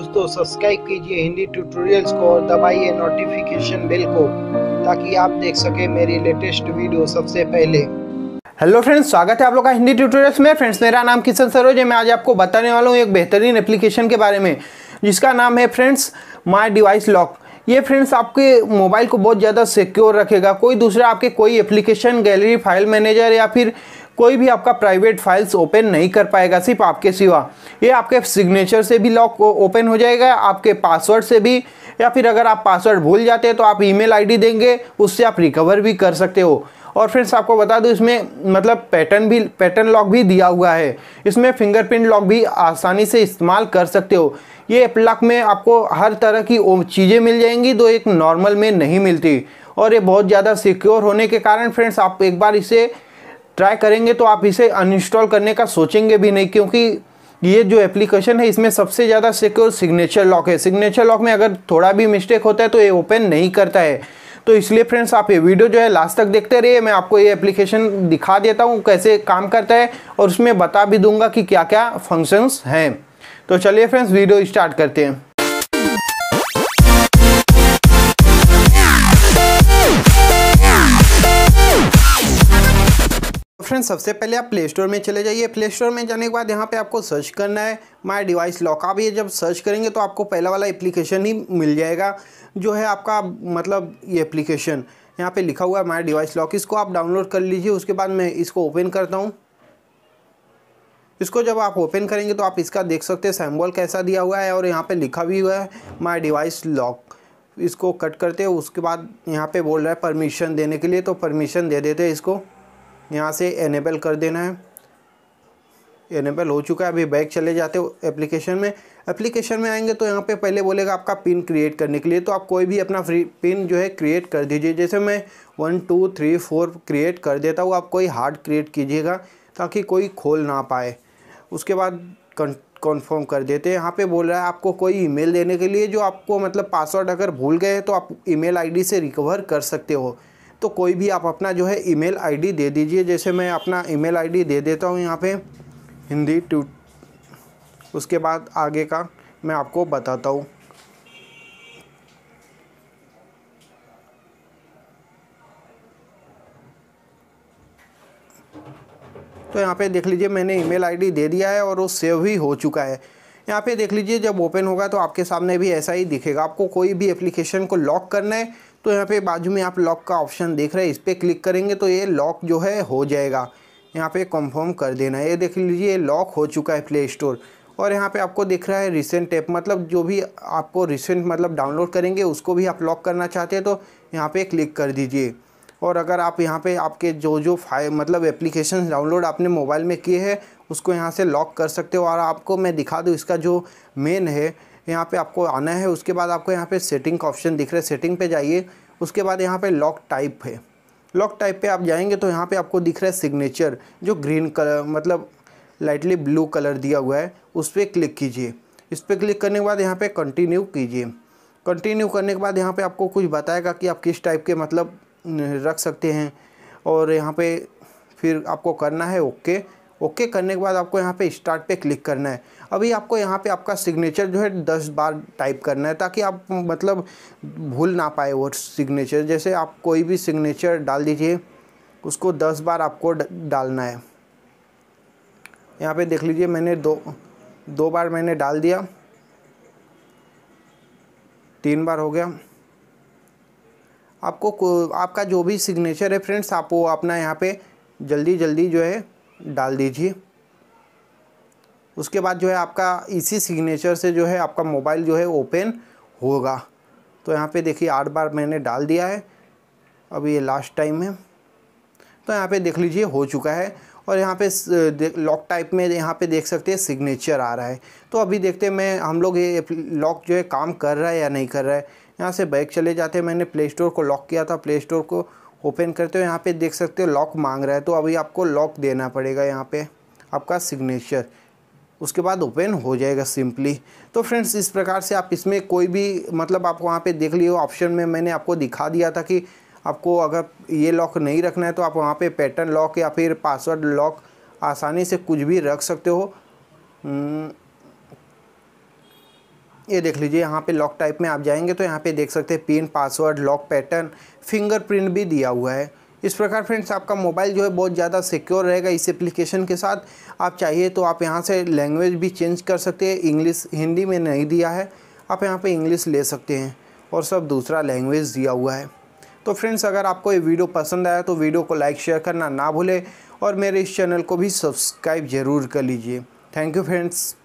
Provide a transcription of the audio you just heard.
दोस्तों सब्सक्राइब कीजिए हिंदी ट्यूटोरियल्स को और दबाइए नोटिफिकेशन बेल को ताकि आप देख सके मेरी लेटेस्ट वीडियो सबसे पहले हेलो फ्रेंड्स स्वागत है आप लोग का हिंदी ट्यूटोरियल्स में फ्रेंड्स मेरा नाम किशन सरोज है मैं आज आपको बताने वाला हूँ एक बेहतरीन एप्लीकेशन के बारे में जिसका नाम है फ्रेंड्स माई डिवाइस लॉक ये फ्रेंड्स आपके मोबाइल को बहुत ज़्यादा सिक्योर रखेगा कोई दूसरा आपके कोई एप्लीकेशन गैलरी फाइल मैनेजर या फिर कोई भी आपका प्राइवेट फाइल्स ओपन नहीं कर पाएगा सिर्फ आपके सिवा ये आपके सिग्नेचर से भी लॉक ओपन हो जाएगा आपके पासवर्ड से भी या फिर अगर आप पासवर्ड भूल जाते हैं तो आप ईमेल आईडी देंगे उससे आप रिकवर भी कर सकते हो और फ्रेंड्स आपको बता दूं इसमें मतलब पैटर्न भी पैटर्न लॉक भी दिया हुआ है इसमें फिंगरप्रिंट लॉक भी आसानी से इस्तेमाल कर सकते हो ये एप लॉक में आपको हर तरह की चीज़ें मिल जाएंगी जो एक नॉर्मल में नहीं मिलती और ये बहुत ज़्यादा सिक्योर होने के कारण फ्रेंड्स आप एक बार इसे ट्राई करेंगे तो आप इसे अनइंस्टॉल करने का सोचेंगे भी नहीं क्योंकि ये जो एप्लीकेशन है इसमें सबसे ज़्यादा सिक्योर सिग्नेचर लॉक है सिग्नेचर लॉक में अगर थोड़ा भी मिस्टेक होता है तो ये ओपन नहीं करता है तो इसलिए फ्रेंड्स आप ये वीडियो जो है लास्ट तक देखते रहिए मैं आपको ये एप्लीकेशन दिखा देता हूँ कैसे काम करता है और उसमें बता भी दूंगा कि क्या क्या फंक्शंस हैं तो चलिए फ्रेंड्स वीडियो स्टार्ट करते हैं फ्रेंड सबसे पहले आप प्ले स्टोर में चले जाइए प्ले स्टोर में जाने के बाद यहाँ पे आपको सर्च करना है माई डिवाइस लॉक आप ये जब सर्च करेंगे तो आपको पहला वाला एप्लीकेशन ही मिल जाएगा जो है आपका मतलब ये एप्लीकेशन यहाँ पे लिखा हुआ है माई डिवाइस लॉक इसको आप डाउनलोड कर लीजिए उसके बाद मैं इसको ओपन करता हूँ इसको जब आप ओपन करेंगे तो आप इसका देख सकते हैं सैम्बॉल कैसा दिया हुआ है और यहाँ पर लिखा भी हुआ है माई डिवाइस लॉक इसको कट करते हैं उसके बाद यहाँ पे बोल रहा है परमिशन देने के लिए तो परमिशन दे देते हैं इसको यहाँ से एनेबल कर देना है एनेबल हो चुका है अभी बैक चले जाते हो एप्लीकेशन में एप्लीकेशन में आएंगे तो यहाँ पे पहले बोलेगा आपका पिन क्रिएट करने के लिए तो आप कोई भी अपना फ्री पिन जो है क्रिएट कर दीजिए जैसे मैं one two three four create कर देता हूँ आप कोई हार्ड क्रिएट कीजिएगा ताकि कोई खोल ना पाए उसके बाद कन्फर्म कर देते हैं यहाँ पे बोल रहा है आपको कोई ईमेल देने के लिए जो आपको मतलब पासवर्ड अगर भूल गए तो आप ईमेल आईडी से रिकवर कर सकते हो तो कोई भी आप अपना जो है ईमेल आईडी दे दीजिए जैसे मैं अपना ईमेल आईडी दे देता हूँ यहाँ पे हिंदी टू उसके बाद आगे का मैं आपको बताता हूँ तो यहाँ पे देख लीजिए मैंने ईमेल आईडी दे दिया है और वो सेव ही हो चुका है यहाँ पे देख लीजिए जब ओपन होगा तो आपके सामने भी ऐसा ही दिखेगा आपको कोई भी एप्लीकेशन को लॉक करना है तो यहाँ पे बाजू में आप लॉक का ऑप्शन देख रहे हैं इस पर क्लिक करेंगे तो ये लॉक जो है हो जाएगा यहाँ पे कंफर्म कर देना ये देख लीजिए लॉक हो चुका है प्ले स्टोर और यहाँ पे आपको दिख रहा है रिसेंट ऐप मतलब जो भी आपको रिसेंट मतलब डाउनलोड करेंगे उसको भी आप लॉक करना चाहते हैं तो यहाँ पे क्लिक कर दीजिए और अगर आप यहाँ पे आपके जो जो फाइल मतलब एप्लीकेशन डाउनलोड आपने मोबाइल में किए हैं उसको यहाँ से लॉक कर सकते हो और आपको मैं दिखा दूँ इसका जो मेन है यहाँ पे आपको आना है उसके बाद आपको यहाँ पे सेटिंग का ऑप्शन दिख रहा है सेटिंग पे जाइए उसके बाद यहाँ पे लॉक टाइप है लॉक टाइप पे आप जाएंगे तो यहाँ पे आपको दिख रहा है सिग्नेचर जो ग्रीन कलर मतलब लाइटली ब्लू कलर दिया हुआ है उस पर क्लिक कीजिए इस पर क्लिक करने के बाद यहाँ पर कंटिन्यू कीजिए कंटिन्यू करने के बाद यहाँ पर आपको कुछ बताएगा कि आप किस टाइप के मतलब रख सकते हैं और यहाँ पर फिर आपको करना है ओके ओके करने के बाद आपको यहाँ पे स्टार्ट पे क्लिक करना है अभी आपको यहाँ पे आपका सिग्नेचर जो है दस बार टाइप करना है ताकि आप मतलब भूल ना पाए वो सिग्नेचर जैसे आप कोई भी सिग्नेचर डाल दीजिए उसको दस बार आपको डालना है यहाँ पे देख लीजिए मैंने दो दो बार मैंने डाल दिया तीन बार हो गया आपको आपका जो भी सिग्नेचर है फ्रेंड्स आप वो अपना यहाँ पे जल्दी जल्दी जो है डाल दीजिए उसके बाद जो है आपका इसी सिग्नेचर से जो है आपका मोबाइल जो है ओपन होगा तो यहाँ पे देखिए आठ बार मैंने डाल दिया है अब ये लास्ट टाइम है तो यहाँ पे देख लीजिए हो चुका है और यहाँ पे लॉक टाइप में यहाँ पे देख सकते हैं सिग्नेचर आ रहा है तो अभी देखते हैं मैं हम लोग ये लॉक जो है काम कर रहा है या नहीं कर रहा है यहाँ से बैग चले जाते हैं मैंने प्ले स्टोर को लॉक किया था प्ले स्टोर को ओपन करते हो यहाँ पे देख सकते हो लॉक मांग रहा है तो अभी आपको लॉक देना पड़ेगा यहाँ पे आपका सिग्नेचर उसके बाद ओपन हो जाएगा सिंपली तो फ्रेंड्स इस प्रकार से आप इसमें कोई भी मतलब आप वहाँ पे देख लियो ऑप्शन में मैंने आपको दिखा दिया था कि आपको अगर ये लॉक नहीं रखना है तो आप वहाँ पर पैटर्न लॉक या फिर पासवर्ड लॉक आसानी से कुछ भी रख सकते हो हम्म, ये देख लीजिए यहाँ पे लॉक टाइप में आप जाएंगे तो यहाँ पे देख सकते हैं pin password lock pattern fingerprint भी दिया हुआ है इस प्रकार फ्रेंड्स आपका मोबाइल जो है बहुत ज़्यादा सिक्योर रहेगा इस एप्लीकेशन के साथ आप चाहिए तो आप यहाँ से लैंग्वेज भी चेंज कर सकते हैं इंग्लिश हिंदी में नहीं दिया है आप यहाँ पर इंग्लिश ले सकते हैं और सब दूसरा लैंग्वेज दिया हुआ है तो फ्रेंड्स अगर आपको ये वीडियो पसंद आया तो वीडियो को लाइक शेयर करना ना भूलें और मेरे इस चैनल को भी सब्सक्राइब ज़रूर कर लीजिए थैंक यू फ्रेंड्स